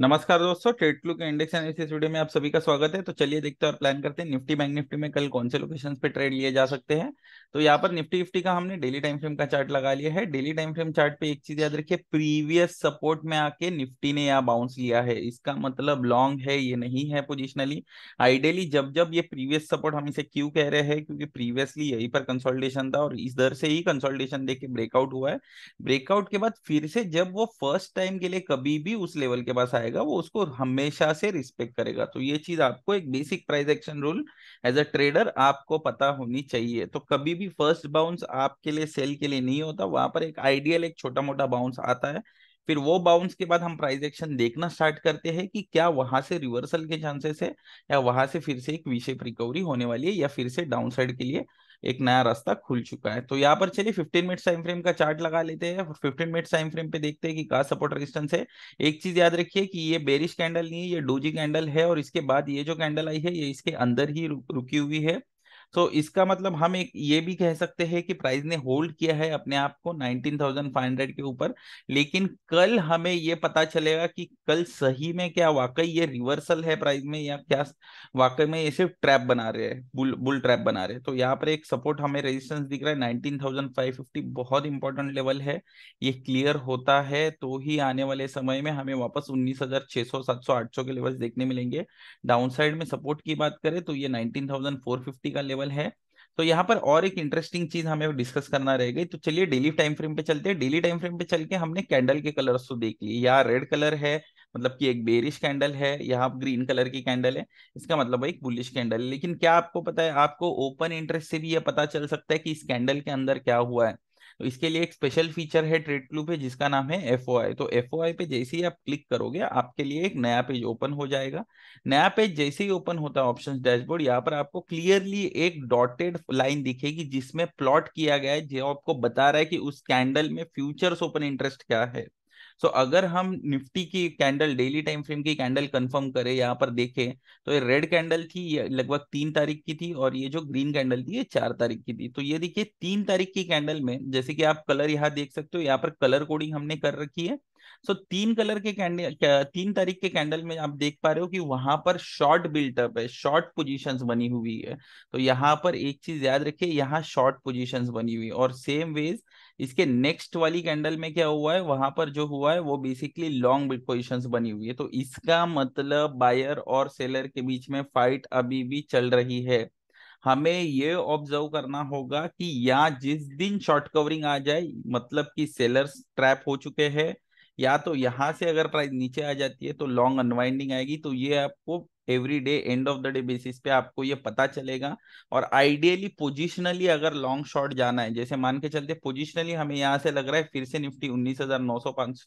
नमस्कार दोस्तों ट्रेड के इंडेक्स एनालिसिस वीडियो में आप सभी का स्वागत है तो चलिए देखते हैं और प्लान करते हैं निफ्टी बैंक निफ्टी में कल कौन से लोकेशन पे ट्रेड लिए जा सकते हैं तो यहाँ पर निफ्टी निफ्टी का हमने डेली टाइम फ्रेम का चार्ट लगा लिया है डेली टाइम फ्रेम चार्ट पे एक चीज याद रखिए प्रीवियस सपोर्ट में आके निफ्टी ने यहाँ बाउंस लिया है इसका मतलब लॉन्ग है ये नहीं है पोजिशनली आइडियली जब जब ये प्रीवियस सपोर्ट हम इसे क्यों कह रहे हैं क्योंकि प्रीवियसली यही पर कंसोल्टेशन था और इस दर से ही कंसोल्टेशन देके ब्रेकआउट हुआ है ब्रेकआउट के बाद फिर से जब वो फर्स्ट टाइम के लिए कभी भी उस लेवल के पास आए आएगा वो उसको हमेशा से रिस्पेक्ट करेगा तो ये चीज आपको एक basic price action rule as a trader आपको पता होनी चाहिए तो कभी भी फर्स्ट बाउंस आपके लिए सेल के लिए नहीं होता वहां पर एक आइडियल एक छोटा मोटा बाउंस आता है फिर वो बाउंस के बाद हम प्राइस एक्शन देखना स्टार्ट करते हैं कि क्या वहां से रिवर्सल के चांसेस है या वहां से फिर से एक विशेप रिकवरी होने वाली है या फिर से डाउन साइड के लिए एक नया रास्ता खुल चुका है तो यहाँ पर चलिए 15 मिनट टाइम फ्रेम का चार्ट लगा लेते हैं 15 मिनट टाइम फ्रेम पे देखते हैं कि कहा सपोर्ट रेजिस्टेंस है एक चीज याद रखिए कि ये बेरिश कैंडल नहीं है ये डोजी कैंडल है और इसके बाद ये जो कैंडल आई है ये इसके अंदर ही रुकी हुई है सो तो so, इसका मतलब हम एक ये भी कह सकते हैं कि प्राइस ने होल्ड किया है अपने आप को 19,500 के ऊपर लेकिन कल हमें ये पता चलेगा कि कल सही में क्या वाकई ये रिवर्सल है प्राइस में या क्या वाकई में ये सिर्फ ट्रैप बना रहे हैं बुल बुल ट्रैप बना रहे हैं तो यहाँ पर एक सपोर्ट हमें रेजिस्टेंस दिख रहा है नाइनटीन बहुत इंपॉर्टेंट लेवल है ये क्लियर होता है तो ही आने वाले समय में हमें वापस उन्नीस हजार छह सौ सात सौ आठ सौ के लेवल देखने मिलेंगे डाउन साइड में सपोर्ट की बात करें तो ये नाइनटीन का लेवल अवेलेबल है तो यहाँ पर और एक इंटरेस्टिंग चीज हमें डिस्कस करना रह गई तो चलिए डेली टाइम फ्रेम पे चलते हैं डेली टाइम फ्रेम पे चल के हमने कैंडल के कलर्स तो देख लिए यहाँ रेड कलर है मतलब कि एक बेरिश कैंडल है यहाँ ग्रीन कलर की कैंडल है इसका मतलब एक बुलिश कैंडल है लेकिन क्या आपको पता है आपको ओपन इंटरेस्ट से भी यह पता चल सकता है कि इस कैंडल के अंदर क्या हुआ है तो इसके लिए एक स्पेशल फीचर है ट्रेड क्लू पे जिसका नाम है एफ तो एफ पे जैसे ही आप क्लिक करोगे आपके लिए एक नया पेज ओपन हो जाएगा नया पेज जैसे ही ओपन होता है ऑप्शन डैशबोर्ड यहाँ पर आपको क्लियरली एक डॉटेड लाइन दिखेगी जिसमें प्लॉट किया गया है जो आपको बता रहा है कि उस कैंडल में फ्यूचर्स ओपन इंटरेस्ट क्या है सो so, अगर हम निफ्टी की कैंडल डेली टाइम फ्रेम की कैंडल कंफर्म करें यहाँ पर देखें तो ये रेड कैंडल थी ये लगभग तीन तारीख की थी और ये जो ग्रीन कैंडल थी ये चार तारीख की थी तो ये देखिए तीन तारीख की कैंडल में जैसे कि आप कलर यहाँ देख सकते हो यहाँ पर कलर कोडिंग हमने कर रखी है सो so, तीन कलर के कैंडल तीन तारीख के कैंडल में आप देख पा रहे हो कि वहां पर शॉर्ट बिल्टअप है शॉर्ट पोजिशन बनी हुई है तो यहाँ पर एक चीज याद रखिये यहाँ शॉर्ट पोजिशन बनी हुई है और सेम वेज इसके नेक्स्ट वाली कैंडल में क्या हुआ है वहां पर जो हुआ है वो बेसिकली लॉन्ग बिट पोजिशन बनी हुई है तो इसका मतलब बायर और सेलर के बीच में फाइट अभी भी चल रही है हमें ये ऑब्जर्व करना होगा कि या जिस दिन शॉर्ट कवरिंग आ जाए मतलब कि सेलर ट्रैप हो चुके हैं या तो यहाँ से अगर प्राइस नीचे आ जाती है तो लॉन्ग अनवाइंडिंग आएगी तो ये आपको every day end of the day basis पे आपको ये पता चलेगा और आइडियली पोजिशनली अगर लॉन्ग शॉर्ट जाना है जैसे मान के चलते पोजिशनली हमें यहाँ से लग रहा है फिर से निफ्टी उन्नीस हजार नौ सौ पांच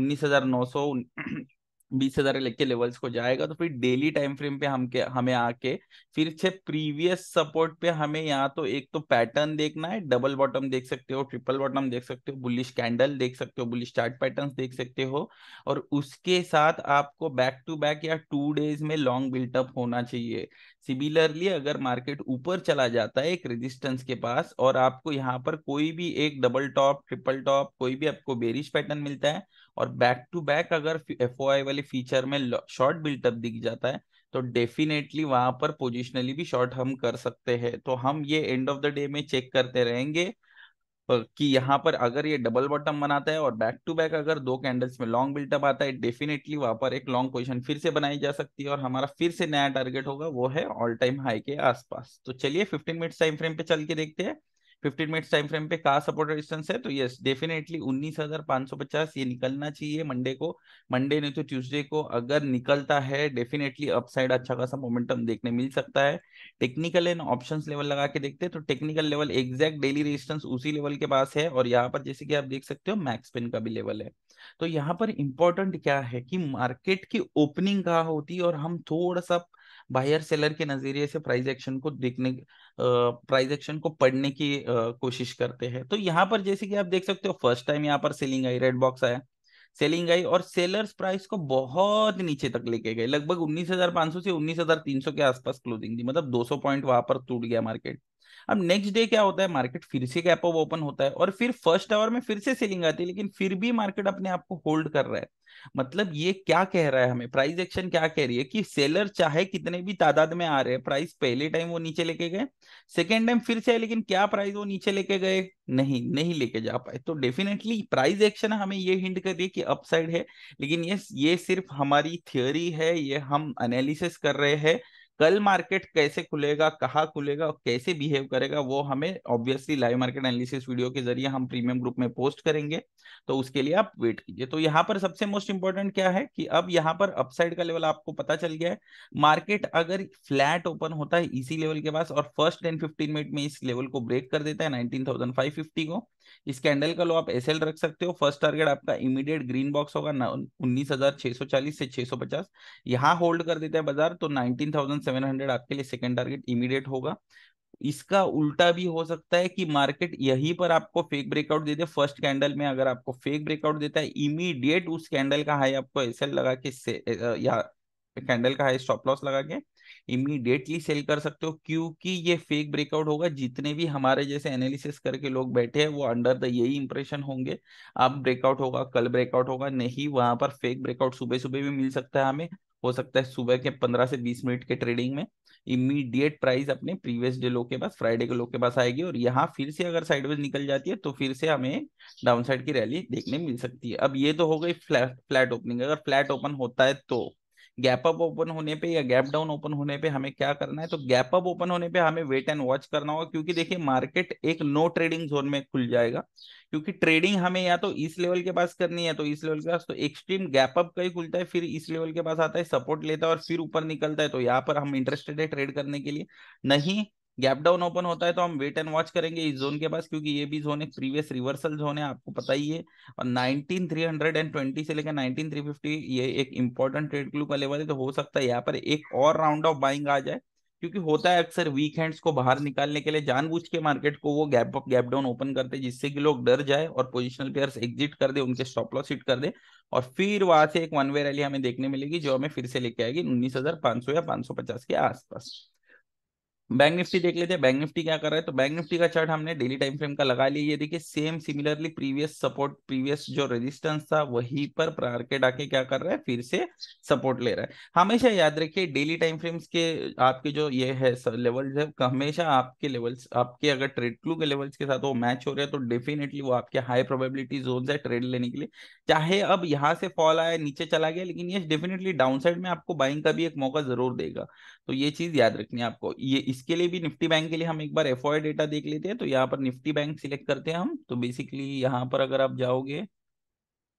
उन्नीस हजार नौ सौ बीस हजार लेके लेवल्स को जाएगा तो फिर डेली टाइम फ्रेम पे हम के हमें आके फिर से प्रीवियस सपोर्ट पे हमें यहाँ तो एक तो पैटर्न देखना है डबल बॉटम देख सकते हो ट्रिपल बॉटम देख सकते हो बुलिश कैंडल देख सकते हो बुलिश चार्ट पैटर्न देख सकते हो और उसके साथ आपको बैक टू बैक या टू डेज में लॉन्ग बिल्टअप होना चाहिए सिमिलरली अगर मार्केट ऊपर चला जाता है एक रेजिस्टेंस के पास और आपको यहाँ पर कोई भी एक डबल टॉप ट्रिपल टॉप कोई भी आपको बेरिश पैटर्न मिलता है और बैक टू बैक अगर एफ वाले फीचर में शॉर्ट बिल्टअप दिख जाता है तो डेफिनेटली वहां पर पोजिशनली भी शॉर्ट हम कर सकते हैं तो हम ये एंड ऑफ द डे में चेक करते रहेंगे कि यहाँ पर अगर ये डबल बॉटम बनाता है और बैक टू बैक अगर दो कैंडल्स में लॉन्ग बिल्टअप आता है डेफिनेटली वहां पर एक लॉन्ग पोजीशन फिर से बनाई जा सकती है और हमारा फिर से नया टारगेट होगा वो है ऑल टाइम हाई के आसपास तो चलिए 15 मिनट्स टाइम फ्रेम पे चल के देखते हैं फिफ्टीन मिनट्स टाइम फ्रेम पे कहा सपोर्ट रेजिस्टेंस है तो यस डेफिनेटली उन्नीस हजार पांच सौ पचास ये निकलना चाहिए मंडे को मंडे नहीं तो ट्यूसडे को अगर निकलता है डेफिनेटली अपसाइड अच्छा खासा मोमेंटम देखने मिल सकता है टेक्निकल एंड ऑप्शंस लेवल लगा के देखते हैं तो technical level exact daily resistance उसी लेवल के पास है और यहाँ पर जैसे कि आप देख सकते हो मैक्स पेन का भी लेवल है तो यहाँ पर इंपॉर्टेंट क्या है कि मार्केट की ओपनिंग कहाँ होती है और हम थोड़ा सा बायर सेलर के नजरिए से प्राइस एक्शन को देखने प्राइस एक्शन को पढ़ने की कोशिश करते हैं तो यहाँ पर जैसे कि आप देख सकते हो फर्स्ट टाइम यहाँ पर सेलिंग आई रेड बॉक्स आया सेलिंग आई और सेलर्स प्राइस को बहुत नीचे तक लेके गए लगभग 19,500 से 19,300 के आसपास क्लोजिंग दी मतलब 200 पॉइंट वहां पर टूट गया मार्केट अब नेक्स्ट डे क्या होता है मार्केट फिर से गैप अप ओपन होता है और फिर फर्स्ट आवर में फिर से सेलिंग आती है लेकिन फिर भी मार्केट अपने आप को होल्ड कर रहा है मतलब ये क्या कह रहा है हमें प्राइस एक्शन क्या कह रही है कि सेलर चाहे कितने भी तादाद में आ रहे हैं प्राइस पहले टाइम वो नीचे लेके गए सेकेंड टाइम फिर से है लेकिन क्या प्राइस वो नीचे लेके गए नहीं नहीं लेके जा पाए तो डेफिनेटली प्राइस एक्शन हमें ये हिंट कर रही कि अपसाइड है लेकिन ये ये सिर्फ हमारी थियोरी है ये हम एनालिसिस कर रहे हैं कल मार्केट कैसे खुलेगा कहाँ खुलेगा और कैसे बिहेव करेगा वो हमें obviously live market analysis video के जरिए हम प्रीमियम ग्रुप में पोस्ट करेंगे तो उसके लिए आप वेट कीजिए तो यहाँ पर सबसे मोस्ट इंपॉर्टेंट क्या है कि अब यहाँ पर अपसाइड का लेवल आपको पता चल गया है मार्केट अगर फ्लैट ओपन होता है इसी लेवल के पास और फर्स्ट टेन फिफ्टीन मिनट में इस लेवल को ब्रेक कर देता है नाइनटीन को इस कैंडल का लो आप एसएल रख सकते हो फर्स्ट टारगेट आपका इमीडिएट ग्रीन बॉक्स होगा उन्नीस हजार छह सौ चालीस से छह सौ पचास यहाँ होल्ड कर देता है बाजार तो नाइनटीन थाउजेंड सेवन हंड्रेड आपके लिए सेकंड टारगेट इमीडिएट होगा इसका उल्टा भी हो सकता है कि मार्केट यही पर आपको फेक ब्रेकआउट दे दे फर्स्ट कैंडल में अगर आपको फेक ब्रेकआउट देता है इमीडिएट उस कैंडल का हाई आपको एसएल लगा के से या कैंडल का हाई स्टॉप लॉस लगा के इमीडिएटली सेल कर सकते हो क्योंकि ये फेक ब्रेकआउट होगा जितने भी हमारे जैसे एनालिसिस करके लोग बैठे हैं वो अंडर द यही इंप्रेशन होंगे अब ब्रेकआउट होगा कल ब्रेकआउट होगा नहीं वहां पर फेक ब्रेकआउट सुबह सुबह भी मिल सकता है हमें हो सकता है सुबह के पंद्रह से बीस मिनट के ट्रेडिंग में इमीडिएट प्राइस अपने प्रीवियस डे लो के पास फ्राइडे के लो के पास आएगी और यहाँ फिर से अगर साइडवेज निकल जाती है तो फिर से हमें डाउनसाइड की रैली देखने मिल सकती है अब ये तो हो गई फ्लैट फ्लैट ओपनिंग अगर फ्लैट ओपन होता है तो गैप अप ओपन होने पे या गैप डाउन ओपन होने पे हमें क्या करना है तो गैप अप ओपन होने पे हमें वेट एंड वॉच करना होगा क्योंकि देखिए मार्केट एक नो ट्रेडिंग जोन में खुल जाएगा क्योंकि ट्रेडिंग हमें या तो इस लेवल के पास करनी है तो इस लेवल के पास तो एक्सट्रीम गैप अप का ही खुलता है फिर इस लेवल के पास आता है सपोर्ट लेता है और फिर ऊपर निकलता है तो यहाँ पर हम इंटरेस्टेड है ट्रेड करने के लिए नहीं गैप डाउन ओपन होता है तो हम वेट एंड वॉच करेंगे इस जोन के पास क्योंकि ये भी जोन एक प्रीवियस रिवर्सल जोन है आपको पता ही है और 19320 से लेकर 19350 ये एक इंपॉर्टेंट ट्रेड क्लू का लेवल है तो हो सकता है यहाँ पर एक और राउंड ऑफ बाइंग आ जाए क्योंकि होता है अक्सर वीकेंड्स को बाहर निकालने के लिए जानबूझ के मार्केट को वो गैप गैप डाउन ओपन करते जिससे कि लोग डर जाए और पोजिशनल प्लेयर्स एग्जिट कर दे उनके स्टॉप लॉस हिट कर दे और फिर वहां से एक वन वे रैली हमें देखने मिलेगी जो हमें फिर से लेके आएगी उन्नीस हजार पांच सौ या पांच सौ पचास के आसपास बैंक निफ्टी देख लेते हैं बैंक निफ्टी क्या कर रहा है तो बैंक निफ्टी का चार्ट हमने डेली टाइम फ्रेम का लगा लिया ये देखिए same similarly previous support previous जो रेजिस्टेंस था वही पर प्रार के डाके क्या कर रहा है फिर से सपोर्ट ले रहा है हमेशा याद रखिए डेली टाइम फ्रेम्स के आपके जो ये है लेवल्स है हमेशा आपके लेवल्स आपके अगर ट्रेड क्लू के लेवल्स के साथ वो मैच हो रहे हैं तो डेफिनेटली वो आपके हाई प्रोबेबिलिटी जोन है ट्रेड लेने के लिए चाहे अब यहाँ से फॉल आया नीचे चला गया लेकिन ये डेफिनेटली डाउन साइड में आपको बाइंग का भी एक मौका जरूर देगा तो ये चीज याद रखनी है आपको ये इस इसके लिए भी निफ्टी बैंक के लिए हम एक बार एफ डेटा देख लेते हैं तो यहाँ पर निफ्टी बैंक सिलेक्ट करते हैं हम तो बेसिकली यहाँ पर अगर आप जाओगे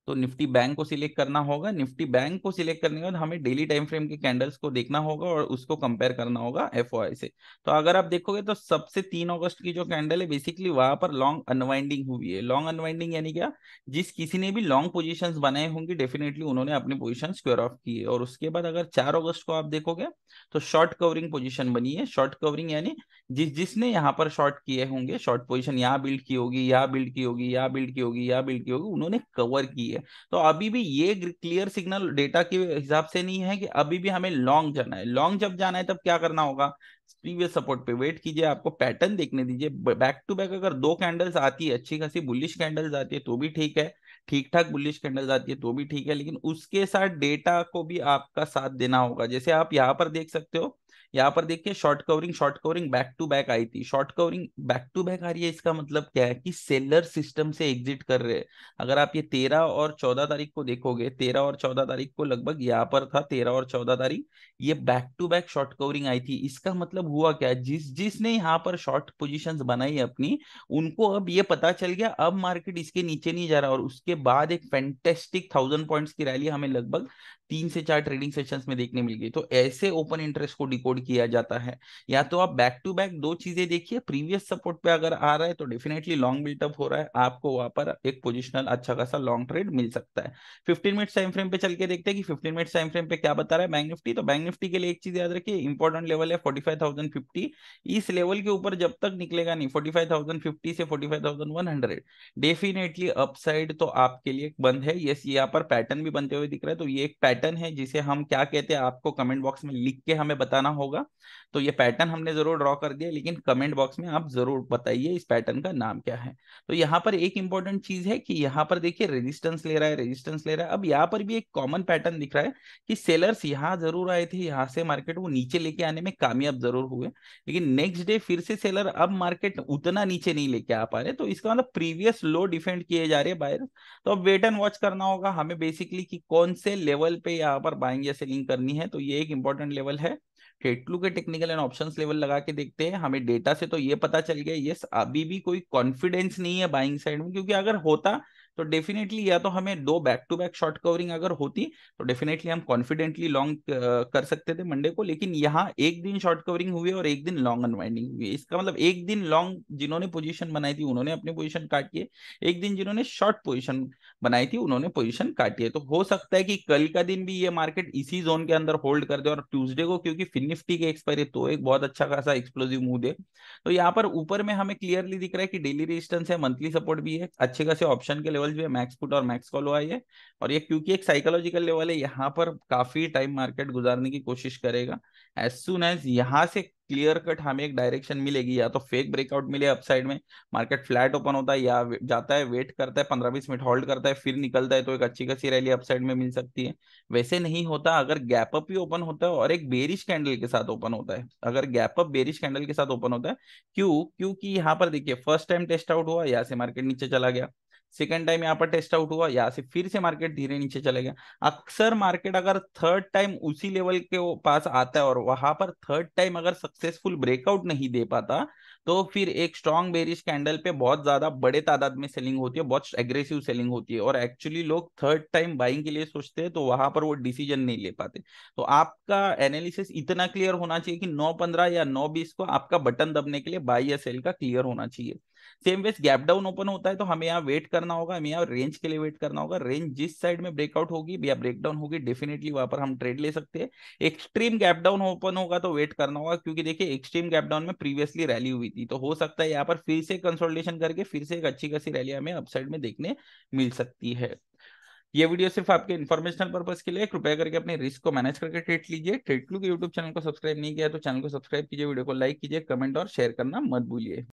तो निफ्टी बैंक को सिलेक्ट करना होगा निफ्टी बैंक को सिलेक्ट करने के बाद हमें डेली टाइम फ्रेम के कैंडल्स को देखना होगा और उसको कंपेयर करना होगा एफ से तो अगर आप देखोगे तो सबसे तीन अगस्त की जो कैंडल है बेसिकली वहां पर लॉन्ग अनवाइंडिंग हुई है लॉन्ग अनवाइंडिंग यानी क्या जिस किसी ने भी लॉन्ग पोजिशन बनाए होंगे डेफिनेटली उन्होंने अपनी पोजिशन स्क्योर ऑफ की है और उसके बाद अगर चार ऑगस्ट को आप देखोगे तो शॉर्ट कवरिंग पोजिशन बनी है शॉर्ट कवरिंग यानी जिस जिसने यहाँ पर शॉर्ट किए होंगे शॉर्ट पोजिशन यहाँ बिल्ड की होगी यहाँ बिल्ड की होगी यहाँ बिल्ड की होगी यहाँ बिल्ड की होगी उन्होंने कवर की चाहिए तो अभी भी ये क्लियर सिग्नल डेटा के हिसाब से नहीं है कि अभी भी हमें लॉन्ग जाना है लॉन्ग जब जाना है तब क्या करना होगा प्रीवियस सपोर्ट पे वेट कीजिए आपको पैटर्न देखने दीजिए बैक टू बैक अगर दो कैंडल्स आती है अच्छी खासी बुलिश कैंडल्स आती है तो भी ठीक है ठीक ठाक बुलिश कैंडल्स आती है तो भी ठीक है लेकिन उसके साथ डेटा को भी आपका साथ देना होगा जैसे आप यहाँ पर देख सकते हो यहाँ पर देखिए short covering short covering back to back आई थी short covering back to back आ रही है इसका मतलब क्या है कि सेलर सिस्टम से एग्जिट कर रहे हैं अगर आप ये तेरह और चौदह तारीख को देखोगे तेरह और चौदह तारीख को लगभग यहाँ पर था तेरह और चौदह तारीख ये back to back short covering आई थी इसका मतलब हुआ क्या जिस जिसने यहाँ पर शॉर्ट पोजिशन बनाई अपनी उनको अब ये पता चल गया अब मार्केट इसके नीचे नहीं जा रहा और उसके बाद एक फैंटेस्टिक थाउजेंड पॉइंट्स की रैली हमें लगभग तीन से चार ट्रेडिंग सेशंस में देखने मिल गई तो ऐसे ओपन इंटरेस्ट को डिकोड सपोर्ट किया जाता है या तो आप बैक टू बैक दो चीजें देखिए प्रीवियस सपोर्ट पे अगर आ रहा है तो डेफिनेटली लॉन्ग बिल्टअप हो रहा है आपको वहां पर एक पोजिशनल अच्छा खासा लॉन्ग ट्रेड मिल सकता है फिफ्टीन मिनट टाइम फ्रेम पे चल के देखते हैं कि फिफ्टीन मिनट टाइम फ्रेम पे क्या बता रहा है बैंक निफ्टी तो बैंक निफ्टी के लिए एक चीज याद रखिए इंपॉर्टेंट लेवल है फोर्टी फाइव थाउजेंड फिफ्टी इस लेवल के ऊपर जब तक निकलेगा नहीं फोर्टी फाइव थाउजेंड फिफ्टी से forty five thousand one hundred definitely upside तो आपके लिए बंद है यस यहाँ पर पैटर्न भी बनते हुए दिख रहा है तो ये एक पैटर्न है जिसे हम क्या कहते हैं आपको कमेंट बॉक्स में लिख के हमें बताना होगा होगा तो ये पैटर्न हमने जरूर ड्रॉ कर दिया लेकिन कमेंट बॉक्स में आप जरूर बताइए इस पैटर्न का नाम क्या है तो यहाँ पर एक इंपॉर्टेंट चीज है कि यहाँ पर देखिए रेजिस्टेंस ले रहा है रेजिस्टेंस ले रहा है अब यहाँ पर भी एक कॉमन पैटर्न दिख रहा है कि सेलर्स यहाँ जरूर आए थे यहाँ से मार्केट वो नीचे लेके आने में कामयाब जरूर हुए लेकिन नेक्स्ट डे फिर से सेलर अब मार्केट उतना नीचे नहीं लेके आ पा रहे तो इसका मतलब प्रीवियस लो डिफेंड किए जा रहे हैं बायर तो अब वेट एंड वॉच करना होगा हमें बेसिकली कि कौन से लेवल पे यहाँ पर बाइंग या सेलिंग करनी है तो ये एक इंपॉर्टेंट लेवल है हेटलू के टेक्निकल एंड ऑप्शंस लेवल लगा के देखते हैं हमें डेटा से तो ये पता चल गया यस अभी भी कोई कॉन्फिडेंस नहीं है बाइंग साइड में क्योंकि अगर होता तो डेफिनेटली या तो हमें दो back to back short covering अगर होती तो डेफिनेटली हम कॉन्फिडेंटली लॉन्ग कर सकते थे मंडे को लेकिन यहाँ एक दिन शॉर्ट कवरिंग हुई और एक दिन लॉन्ग अनवाइंडिंग हुई इसका मतलब एक दिन लॉन्ग जिन्होंने पोजिशन बनाई थी उन्होंने अपनी पोजिशन काटी है एक दिन जिन्होंने शॉर्ट पोजिशन बनाई थी उन्होंने पोजिशन काटी है तो हो सकता है कि कल का दिन भी ये मार्केट इसी जोन के अंदर होल्ड कर दे और ट्यूजडे को क्योंकि फिन निफ्टी के एक्सपायरी तो एक बहुत अच्छा खासा एक्सप्लोजिव मूव है तो यहाँ पर ऊपर में हमें क्लियरली दिख रहा है कि डेली रेजिस्टेंस है मंथली सपोर्ट भी है अच्छे खासे ऑप्शन के लेवल नॉलेज भी है मैक्स पुट और मैक्स कॉल हुआ है और ये क्योंकि एक साइकोलॉजिकल लेवल है यहाँ पर काफी टाइम मार्केट गुजारने की कोशिश करेगा एज सुन एज यहाँ से क्लियर कट हमें एक डायरेक्शन मिलेगी या तो फेक ब्रेकआउट मिले अपसाइड में मार्केट फ्लैट ओपन होता है या जाता है वेट करता है पंद्रह बीस मिनट होल्ड करता है फिर निकलता है तो एक अच्छी खासी रैली अपसाइड में मिल सकती है वैसे नहीं होता अगर गैप अप ही ओपन होता है और एक बेरिश कैंडल के साथ ओपन होता है अगर गैप अप बेरिश कैंडल के साथ ओपन होता है क्यों क्योंकि यहाँ पर देखिए फर्स्ट टाइम टेस्ट आउट हुआ यहाँ से मार्केट नीचे चला गया सेकेंड टाइम यहाँ पर टेस्ट आउट हुआ यहाँ से फिर से मार्केट धीरे नीचे चले गया अक्सर मार्केट अगर थर्ड टाइम उसी लेवल के पास आता है और वहां पर थर्ड टाइम अगर सक्सेसफुल ब्रेकआउट नहीं दे पाता तो फिर एक स्ट्रॉन्ग बेरिश कैंडल पे बहुत ज्यादा बड़े तादाद में सेलिंग होती है बहुत एग्रेसिव सेलिंग होती है और एक्चुअली लोग थर्ड टाइम बाइंग के लिए सोचते हैं तो वहां पर वो डिसीजन नहीं ले पाते तो आपका एनालिसिस इतना क्लियर होना चाहिए कि नौ पंद्रह या नौ बीस को आपका बटन दबने के लिए बाई या सेल का क्लियर होना चाहिए सेम वेस गैप डाउन ओपन होता है तो हमें यहाँ वेट करना होगा हमें यहाँ रेंज के लिए वेट करना होगा रेंज जिस साइड में ब्रेकआउट होगी या ब्रेकडाउन होगी डेफिनेटली वहां पर हम ट्रेड ले सकते हैं एक्सट्रीम गैप डाउन ओपन होगा तो वेट करना होगा क्योंकि देखिए एक्सट्रीम गैप डाउन में प्रीवियसली रैली हुई थी तो हो सकता है यहाँ पर फिर से कंसोल्टेशन करके फिर से एक अच्छी खासी रैली हमें अपसाइड में देखने मिल सकती है ये वीडियो सिर्फ आपके इन्फॉर्मेशनल पर्पज के लिए कृपया करके अपने रिस्क को मैनेज करके ट्रेड लीजिए ट्रेड के यूट्यूब चैनल को सब्सक्राइब नहीं किया तो चैनल को सब्सक्राइब कीजिए वीडियो को लाइक कीजिए कमेंट और शेयर करना मत भूलिए